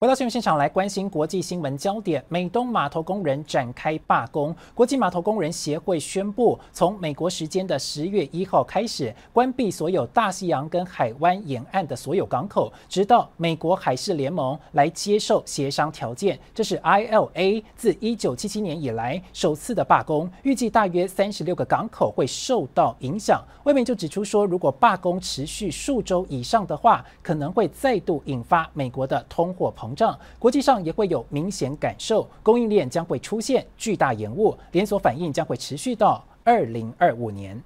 回到新闻现场来关心国际新闻焦点，美东码头工人展开罢工。国际码头工人协会宣布，从美国时间的十月一号开始，关闭所有大西洋跟海湾沿岸的所有港口，直到美国海事联盟来接受协商条件。这是 ILA 自一九七七年以来首次的罢工，预计大约三十六个港口会受到影响。外媒就指出说，如果罢工持续数周以上的话，可能会再度引发美国的通货膨。膨胀，国际上也会有明显感受，供应链将会出现巨大延误，连锁反应将会持续到二零二五年。